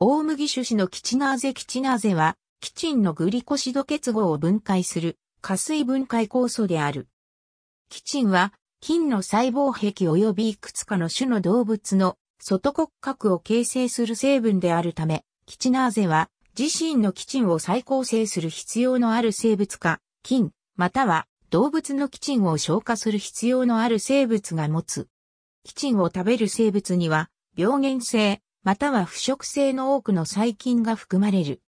大麦種子のキチナーゼキチナーゼは、キチンのグリコシド結合を分解する、加水分解酵素である。キチンは、菌の細胞壁及びいくつかの種の動物の外骨格を形成する成分であるため、キチナーゼは、自身のキチンを再構成する必要のある生物か、菌、または動物のキチンを消化する必要のある生物が持つ。キチンを食べる生物には、病原性、または腐食性の多くの細菌が含まれる。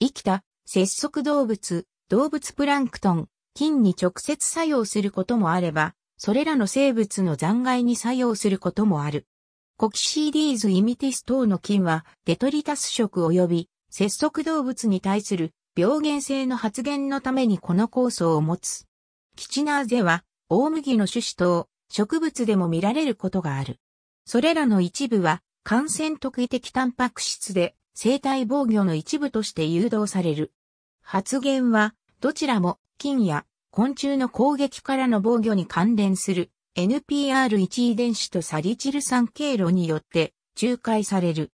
生きた、節足動物、動物プランクトン、菌に直接作用することもあれば、それらの生物の残骸に作用することもある。コキシーディーズ・イミティス等の菌は、デトリタス食及び、節足動物に対する病原性の発現のためにこの酵素を持つ。キチナーゼは、大麦の種子等、植物でも見られることがある。それらの一部は、感染特異的タンパク質で生体防御の一部として誘導される。発現は、どちらも菌や昆虫の攻撃からの防御に関連する NPR1 遺伝子とサリチル酸経路によって仲介される。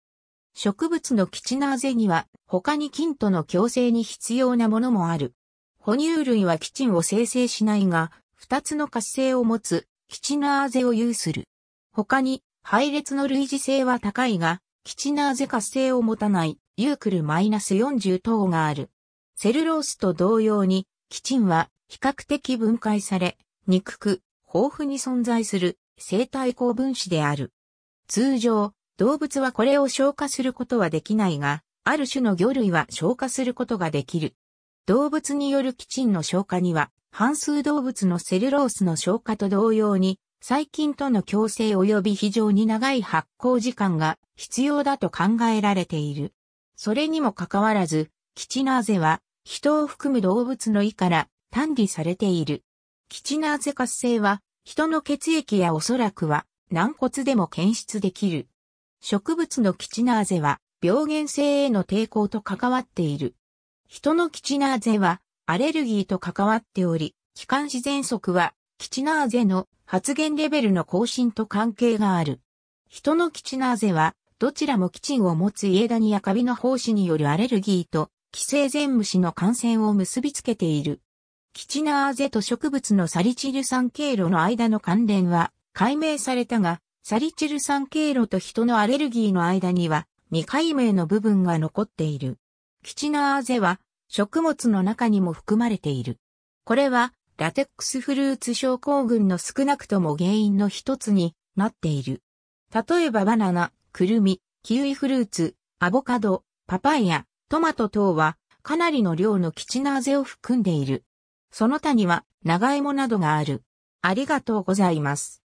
植物のキチナーゼには他に菌との共生に必要なものもある。哺乳類はキチンを生成しないが、二つの活性を持つキチナーゼを有する。他に配列の類似性は高いが、キチナーゼ活性を持たないユークル -40 等がある。セルロースと同様に、キチンは比較的分解され、憎く、豊富に存在する生体高分子である。通常、動物はこれを消化することはできないが、ある種の魚類は消化することができる。動物によるキチンの消化には、半数動物のセルロースの消化と同様に、細菌との共生及び非常に長い発酵時間が必要だと考えられている。それにもかかわらず、キチナーゼは人を含む動物の胃から単理されている。キチナーゼ活性は人の血液やおそらくは軟骨でも検出できる。植物のキチナーゼは病原性への抵抗と関わっている。人のキチナーゼはアレルギーと関わっており、気管支喘息はキチナーゼの発言レベルの更新と関係がある。人のキチナーゼは、どちらもキチンを持つイエダニやカビの胞子によるアレルギーと、寄生前虫の感染を結びつけている。キチナーゼと植物のサリチル酸経路の間の関連は解明されたが、サリチル酸経路と人のアレルギーの間には未解明の部分が残っている。キチナーゼは食物の中にも含まれている。これはラテックスフルーツ症候群の少なくとも原因の一つになっている。例えばバナナ、クルミ、キウイフルーツ、アボカド、パパイヤ、トマト等はかなりの量のキチナーゼを含んでいる。その他には長芋などがある。ありがとうございます。